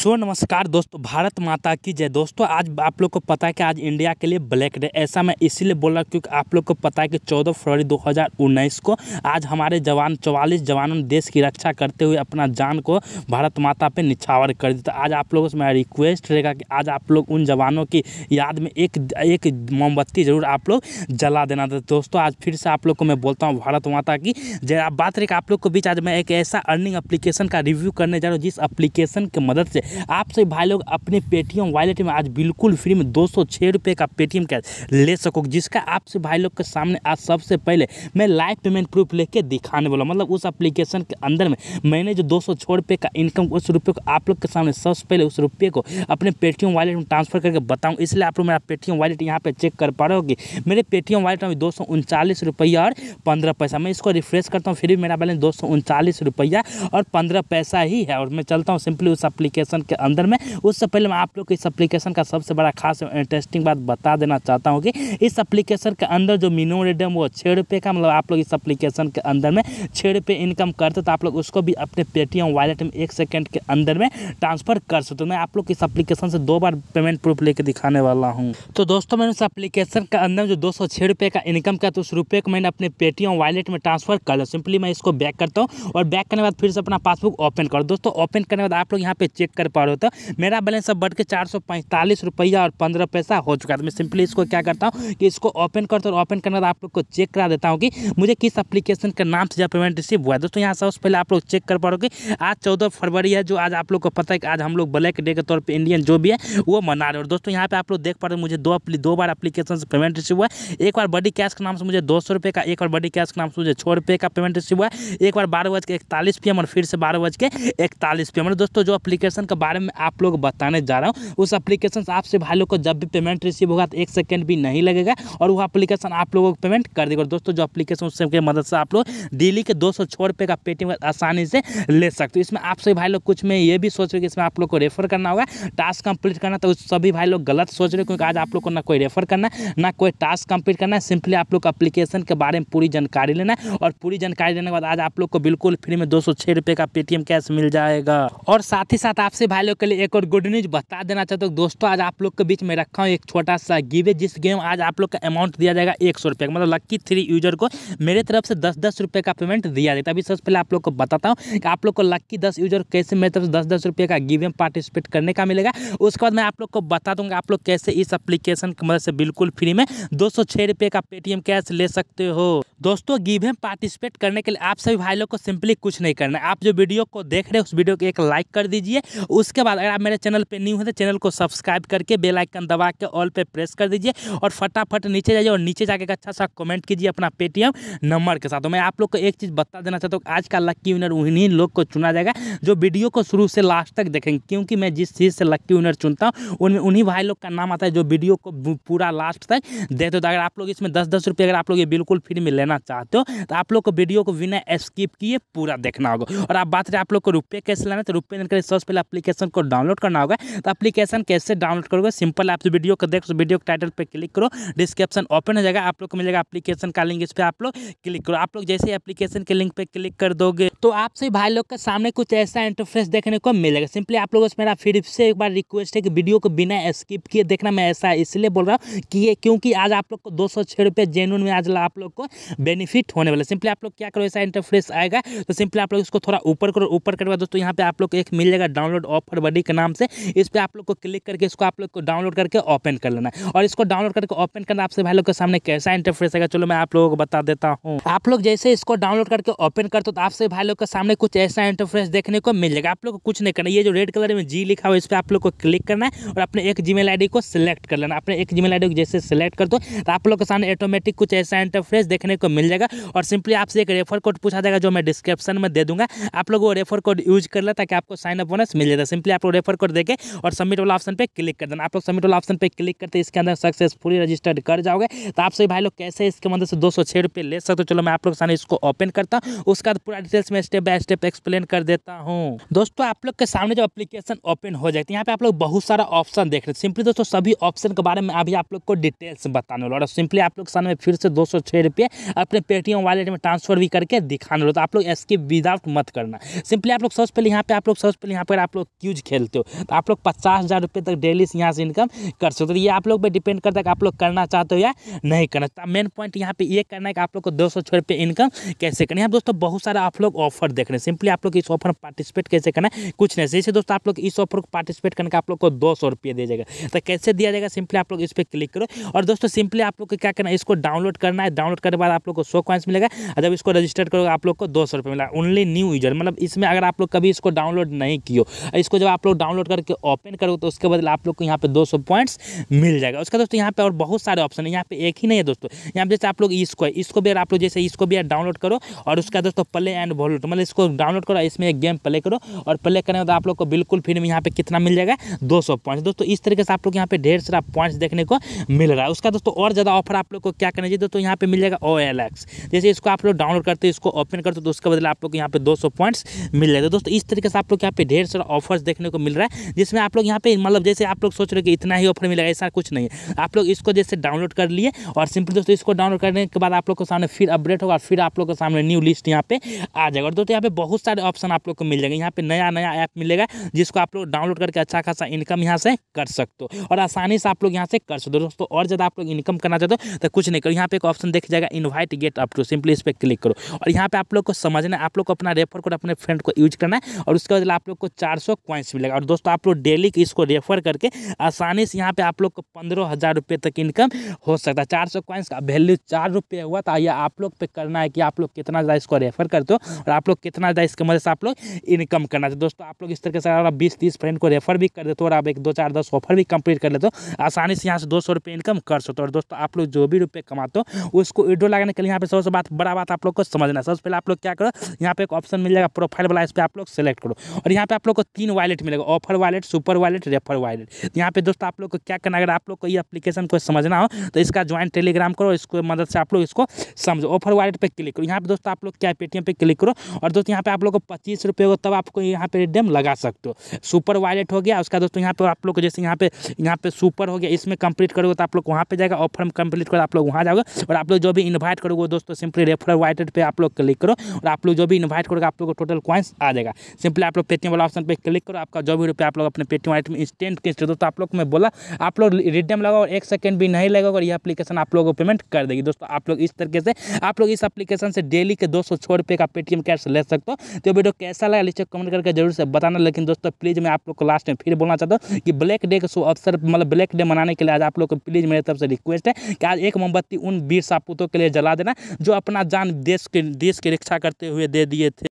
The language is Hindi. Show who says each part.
Speaker 1: सो नमस्कार दोस्तों भारत माता की जय दोस्तों आज आप लोग को पता है कि आज इंडिया के लिए ब्लैक डे ऐसा मैं इसीलिए बोल रहा क्योंकि आप लोग को पता है कि 14 फरवरी 2019 को आज हमारे जवान चौवालीस जवानों ने देश की रक्षा करते हुए अपना जान को भारत माता पे निछावर कर दिया आज आप लोगों से मेरा रिक्वेस्ट रहेगा कि आज आप लोग उन जवानों की याद में एक एक मोमबत्ती ज़रूर आप लोग जला देना था दोस्तों आज फिर से आप लोग को मैं बोलता हूँ भारत माता की जय बात रही आप लोग के बीच आज मैं एक ऐसा अर्निंग अप्लीकेशन का रिव्यू करने जा रहा हूँ जिस अप्लीकेशन की मदद से आपसे भाई लोग अपने पेटीएम वॉलेट में आज बिल्कुल फ्री में दो सौ का पेटीएम कैश ले सकोगे जिसका आपसे भाई लोग के सामने आज सबसे पहले मैं लाइव पेमेंट प्रूफ लेके दिखाने वाला मतलब उस एप्लीकेशन के अंदर में मैंने जो दो सौ का इनकम उस रुपये को आप लोग के सामने सबसे पहले उस रुपये को अपने पेटीएम वॉलेट में ट्रांसफर करके बताऊँ इसलिए आप लोग मेरा पेटीएम वॉलेट यहाँ पर चेक कर पा रहे होगी मेरे पेटीएम वॉलेट में दो सौ उनचालीस रुपया और पंद्रह पैसा मैं इसको रिफ्रेश करता हूँ फिर भी मेरा बैलेंस दो सौ उनचालीस रुपया और पंद्रह पैसा ही है और मैं चलता हूँ सिंपली उस एप्लीकेशन एप्लीकेशन के अंदर में उससे पहले मैं आप लोग को इस एप्लीकेशन का सबसे बड़ा खास इंटरेस्टिंग बात बता देना चाहता हूँ कि इस एप्लीकेशन के अंदर जो मिनिमम रेट वो छः रुपये का मतलब आप लोग इस एप्लीकेशन के अंदर में छः रुपये इनकम करते तो आप लोग उसको भी अपने पेटीएम वॉलेट में एक सेकेंड के अंदर में ट्रांसफर कर सकते तो मैं आप लोग इस अप्लीकेशन से दो बार पेमेंट प्रूफ लेकर दिखाने वाला हूँ तो दोस्तों मैंने उस अप्लीकेशन के अंदर जो दो सौ का इनकम किया तो उस रुपये को मैंने अपने पेटीएम वॉलेट में ट्रांसफर कर लिया सिंपली मैं इसको बैक करता हूँ और बैक करने के बाद फिर से अपना पासबुक ओपन करो दोस्तों ओपन करने के बाद आप लोग यहाँ पे चेक कर पा रहे हो तो मेरा बैलेंस अब बढ़ के चार सौ पैंतालीस रुपया और पंद्रह पैसा हो चुका है तो मैं सिंपली इसको क्या करता हूँ कि इसको ओपन करता हूँ ओपन करना आप लोग को चेक करा देता हूँ कि मुझे किस अप्लीकेशन के नाम से जब पेमेंट रिसीव हुआ है दोस्तों यहाँ सबसे पहले आप लोग चेक कर पा रहे हो कि आज चौदह फरवरी है जो आज आप लोग को पता है कि आज हम लोग ब्लैक डे के तौर पर इंडियन जो भी है वो मना रहे हो दोस्तों यहाँ पर आप लोग देख पा रहे हो मुझे दो दो बार अप्लीकेशन से पेमेंट रिसीव हुआ है एक बार बड़ी कैश के नाम से मुझे दो सौ रुपये का एक बार बड़ी कैश के नाम से मुझे छः रुपये का पेमेंट रिसीव हुआ है एक बार बारह बज के इकतालीस पी और फिर से बारह बज के इकतालीस पी दोस्तों जो अपलीकेशन के बारे में आप लोग बताने जा रहा हूँ उस अप्लीकेशन से आपसे भाई लोग को जब भी पेमेंट रिसीव होगा तो एक सेकेंड भी नहीं लगेगा और वो अप्लीकेशन आप लोगों को पेमेंट कर देगा दोस्तों जो अप्लीकेशन उसके मदद से आप लोग डेली के दो सौ का पेटीएम आसानी से ले सकते हो इसमें आपसे भाई लोग कुछ में ये भी सोच रहे कि इसमें आप लोग को रेफर करना होगा टास्क कंप्लीट करना तो सभी भाई लोग गलत सोच रहे क्योंकि आज आप लोग को ना कोई रेफर करना ना कोई टास्क कंप्लीट करना है सिंपली आप लोग अप्लीकेशन के बारे में पूरी जानकारी लेना है और पूरी जानकारी लेने के बाद आज आप लोग को बिल्कुल फ्री में दो सौ का पेटीएम कैश मिल जाएगा और साथ ही साथ आपसे दोस्तों भाई लोग के लिए एक और गुड न्यूज़ बता देना चाहता हूँ दोस्तों आज आप लोग के बीच में रखा हूँ एक छोटा सा गिवे जिस गेम आज आप लोग का अमाउंट दिया जाएगा एक सौ रुपये मतलब लक्की थ्री यूजर को मेरे तरफ से दस दस रुपये का पेमेंट दिया जाता है अभी सबसे पहले आप लोग को बताता हूँ कि आप लोग को लक्की दस यूजर कैसे मेरे तरफ से दस दस रुपये का गिवे में पार्टिसिपेट करने का मिलेगा उसके बाद मैं आप लोग को बता दूँगा आप लोग कैसे इस अप्लीकेशन की मदद से बिल्कुल फ्री में दो सौ छः रुपये का पेटीएम कैश ले सकते हो दोस्तों गिव में पार्टिसिपेट करने के लिए आप सभी भाई लोग को सिंपली कुछ नहीं करना है आप जो वीडियो को देख रहे हैं उस वीडियो को एक लाइक कर दीजिए उसके बाद अगर आप मेरे चैनल पर न्यू हैं तो चैनल को सब्सक्राइब करके बेल आइकन दबा के ऑल पे प्रेस कर दीजिए और फटाफट नीचे जाइए और नीचे जाके अच्छा सा कमेंट कीजिए अपना पेटीएम नंबर के साथ तो मैं आप लोग को एक चीज़ बता देना चाहता हूँ आज का लक्की विनर उन्हीं लोग को चुना जाएगा जो वीडियो को शुरू से लास्ट तक देखेंगे क्योंकि मैं जिस चीज़ से लक्की विनर चुनता हूँ उनमें उन्हीं भाई लोग का नाम आता है जो वीडियो को पूरा लास्ट तक देते तो अगर आप लोग इसमें दस दस रुपये अगर आप लोग ये बिल्कुल फ्री में लेना करना चाहते हो तो आप लोग को वीडियो को बिना स्किप किए पूरा देखना होगा और आप बात करें आप लोग को रुपये कैसे लाना तो रुपये लेकर सबसे पहले अपलीकेशन को डाउनलोड करना होगा तो अपलीकेशन कैसे डाउनलोड करोगे सिंपल आप वीडियो को देख वीडियो के टाइटल पर क्लिक करो डिस्क्रिप्शन ओपन हो जाएगा आप लोग को मिलेगा अपलीकेशन का लिंक इस पर आप लोग क्लिक करो आप लोग जैसे ही अपलीकेशन के लिंक पर क्लिक कर दोगे तो आपसे भाई लोग के सामने कुछ ऐसा इंटरफेस देखने को मिलेगा सिंपली आप लोगों से मेरा फिर से एक बार रिक्वेस्ट है कि वीडियो को बिना स्किप किए देखना मैं ऐसा इसलिए बोल रहा हूँ कि ये क्योंकि आज आप लोग को दो सौ छः रुपये जेनून में आज आप लोग को बेनिफिट होने वाला सिंपली आप लोग क्या करो ऐसा इंटरफ्रेस आएगा तो सिंपली आप लोग इसको थोड़ा ऊपर करो ऊपर करवा दोस्तों यहाँ पे आप लोग एक मिल जाएगा डाउनलोड ऑफर बडी के नाम से इस पर आप लोग को क्लिक करके इसको आप लोग को डाउनलोड करके ओपन कर लेना है और इसको डाउनलोड करके ओपन करना आपसे भाई लोग के सामने कैसा इंटरफ्रेस आएगा चलो मैं आप लोगों को बता देता हूँ आप लोग जैसे इसको डाउनलोड करके ओपन कर दो तो आपसे भाई लोग के सामने कुछ ऐसा इंटरफ्रेस देखने को मिल जाएगा आप लोग को कुछ नहीं करना ये जो रेड कलर में जी लिखा हुआ है इस पर आप लोग को क्लिक करना है और अपने एक जी मेल को सिलेक्ट कर लेना अपने एक जी मेल को जैसे सिलेक्ट कर दो तो आप लोग के सामने ऑटोमेटिक कुछ ऐसा इंटरफ्रेस देखने को मिल जाएगा और सिंपली आपसे एक रेफर कोड पूछा जाएगा जो मैं डिस्क्रिप्शन में दे दूंगा आप लोग वो रेफर कोड यूज कर ले ताकि आपको साइन अप बोनस मिल जाएगा सिंपली आप लोग रेफर कोड देके और सबमिट वाला ऑप्शन पर क्लिक कर देना आप लोग सबमिट वाला ऑप्शन पर क्लिक करते इसके अंदर सक्सेसफुली रजिस्टर्ड कर जाओगे तो आप सभी भाई लोग कैसे इसके मदद से दो सौ ले सकते हो चलो मैं आप लोग सामने इसको ओपन करता हूँ उसके बाद पूरा डिटेल्स में स्टेप बाय स्टेप एक्सप्लेन कर देता हूँ दोस्तों आप लोग के सामने जो एप्लीकेशन ओपन हो जाती है यहाँ पे आप लोग बहुत सारा ऑप्शन देख रहे हैं सिंपली दोस्तों सभी ऑप्शन के बारे में अभी आप लोग को डिटेल्स बताने वाला और सिंपली आप लोग सामने फिर से दो सौ रुपये अपने पेटीएम वालेट में ट्रांसफर भी करके दिखाना लो तो आप लोग स्किप विदाउट मत करना सिंपली आप लोग सबसे पहले यहाँ पे आप लोग सबसे पहले यहाँ पर आप लोग क्यूज खेलते हो तो आप लोग पचास हज़ार रुपये तक डेली से यहाँ से इनकम कर सकते हो तो ये आप लोग पर डिपेंड करता है कि आप लोग करना चाहते हो या नहीं करना मेन पॉइंट यहाँ पे ये करना है कि आप लोग को दो सौ रुपये इनकम कैसे करना है दोस्तों बहुत सारा आप लोग ऑफर देख रहे हैं सिंपली आप लोग इस ऑफर में पार्टिसिपेट कैसे करना है कुछ नहीं जैसे दोस्तों आप लोग इस ऑफर को पार्टिसिपेट करने का आप लोग को दो सौ रुपये दिया जाएगा तो कैसे दिया जाएगा सिंपली आप लोग इस पर क्लिक करो और दोस्तों सिंपली आप लोग को क्या करना है इसको डाउनलोड करना है डाउनलोड करने बाद आप लोग को सौ कॉइन्स मिलेगा और जब इसको रजिस्टर करोगे आप लोग को दो सौ मिलेगा ओनली न्यू यूजर मतलब इसमें अगर आप लोग कभी इसको डाउनलोड नहीं कियो इसको जब आप लोग डाउनलोड करके ओपन करोगे तो उसके बदले आप लोग को यहाँ पे दो पॉइंट्स मिल जाएगा उसका दोस्तों यहाँ पर और बहुत सारे ऑप्शन है यहाँ पे एक ही नहीं है दोस्तों यहाँ पर जैसे आप लोग इसको इसको भी आप लोग जैसे इसको भी डाउनलोड करो और उसका दोस्तों प्ले एंड वॉल्यूट मतलब इसको डाउनलोड करो इसमें एक गेम प्ले करो और प्ले करने के बाद आप लोग को बिल्कुल फ्री में यहाँ पे कितना मिल जाएगा दो सौ पॉइंट्स दोस्तों इस तरीके से आप लोग यहाँ पे ढेर सारा पॉइंट्स देखने को मिल रहा है उसका दोस्तों और ज़्यादा ऑफर आप लोग को क्या करना चाहिए दोस्तों यहाँ पे मिल जाएगा ओ लैक्स जैसे इसको आप लोग डाउनलोड करते हो इसको ओपन करते हो तो उसके बदले आप लोग यहाँ पे 200 पॉइंट्स मिल जाते दोस्तों इस तरीके से आप लोग यहाँ पे ढेर सारा ऑफर्स देखने को मिल रहा है जिसमें आप लोग यहाँ पे मतलब जैसे आप लोग सोच रहे हो कि इतना ही ऑफर मिलेगा ऐसा कुछ नहीं है आप लोग इसको जैसे डाउनलोड कर लिए और सिंपली दोस्तों इसको डाउनलोड करने के बाद आप लोग के सामने फिर अपडेट होगा फिर आप लोग के सामने न्यू लिस्ट यहाँ पे आ जाएगा और दोस्तों यहाँ पे बहुत सारे ऑप्शन आप लोग को मिल जाएंगे यहाँ पे नया नया ऐप मिलेगा जिसको आप लोग डाउनलोड करके अच्छा खासा इनकम यहाँ से कर सकते हो और आसानी से आप लोग यहाँ से कर सकते हो दोस्तों और ज़्यादा आप लोग इनकम करना चाहते हो तो कुछ नहीं करो यहाँ पे एक ऑप्शन देख जाएगा invite fight get up to simply इस पर क्लिक करो और यहाँ पे आप लोग को समझना आप लोग को अपना रेफर कोड अपने फ्रेंड को यूज करना है और उसके बाद आप लोग को चार सौ क्वाइंस मिलेगा और दोस्तों आप लोग डेली इसको रेफर करके आसानी से यहाँ पे आप लोग को पंद्रह हज़ार रुपये तक इनकम हो सकता है चार सौ क्वाइंस का वैल्यू चार रुपये हुआ था यह आप लोग पे करना है कि आप लोग कितना ज़्यादा इसको रेफर करते हो और आप लोग कितना ज़्यादा इसके मदद से आप लोग इनकम करना चाहिए दोस्तों आप लोग इस तरीके से अगर आप बीस तीस फ्रेंड को रेफर भी कर देते हो और आप एक दो चार दस ऑफर भी कंप्लीट कर लेते हो आसानी से यहाँ से दो सौ इनकम कर सकते हो और दोस्तों आप लोग जो भी रुपये कमाते हो उसको वीडियो लगाने लिए यहाँ पे सबसे बात बड़ा बात आप लोग को समझना सबसे पहले आप लोग क्या करो यहाँ पे एक ऑप्शन मिल जाएगा प्रोफाइल वाला इस पर आप लोग सेलेक्ट करो और यहाँ पे आप लोग को तीन वॉलेट मिलेगा offer wallet super wallet refer wallet यहाँ पे दोस्तों आप लोग को क्या करना अगर आप लोग को ये अपलीकेशन को समझना हो तो इसका ज्वाइन टेलीग्राम करो इसको मदद से आप लोग इसको समझो ऑफर वॉलेट पर क्लिक करो यहाँ पे दोस्तों आप लोग क्या पेटीएम पर क्लिक करो और दोस्तों यहाँ पे आप लोग को पच्चीस रुपये हो तब आपको यहाँ पे रिडेम लगा सकते हो सुपर वॉलेट हो गया उसका दोस्तों यहाँ पर आप लोग जैसे यहाँ पे यहाँ पे सुपर हो गया इसमें कंप्लीट करोगे तो आप लोग वहाँ पे जाएगा ऑफर में कंप्लीट करो आप लोग वहाँ जाओगे और आप लोग जो भी इन्वाइट करोगे दोस्तों सिंपली रेफर वाइटेड पे आप लोग क्लिक करो और आप लोग जो भी इन्वाइट करोगे आप लोग को टोटल क्वाइंस आ जाएगा सिंपली आप लोग पेटीएम वाला ऑप्शन पर क्लिक करो आपका जो भी रुपया आप लोग अपने पेटीएम वाइट में इंस्टेंट किस्त दोस्तों आप लोग मैं बोला आप लोग रिडियम लगाओ और एक सेकेंड भी नहीं लगेगा और ये अपलीकेशन आप लोगों को पेमेंट कर देगी दोस्तों आप लोग इस तरीके से आप लोग इस अपलीकेशन से डेली के दो सौ छः रुपये का पेटीएम कैश ले सकते हो तो वीडियो कैसा लगा नीचे कमेंट करके जरूर से बताना लेकिन दोस्तों प्लीज़ मैं आप लोग को लास्ट में फिर बोलना चाहता हूँ कि ब्लैक डे का अवसर मतलब ब्लैक डे मनाने के लिए आज आप लोग को प्लीज़ मेरे तरफ से रिक्वेस्ट है कि आज एक मोमबत्ती उन वीर सापूतों के लिए जला देना जो अपना जान देश के देश की रक्षा करते हुए दे दिए थे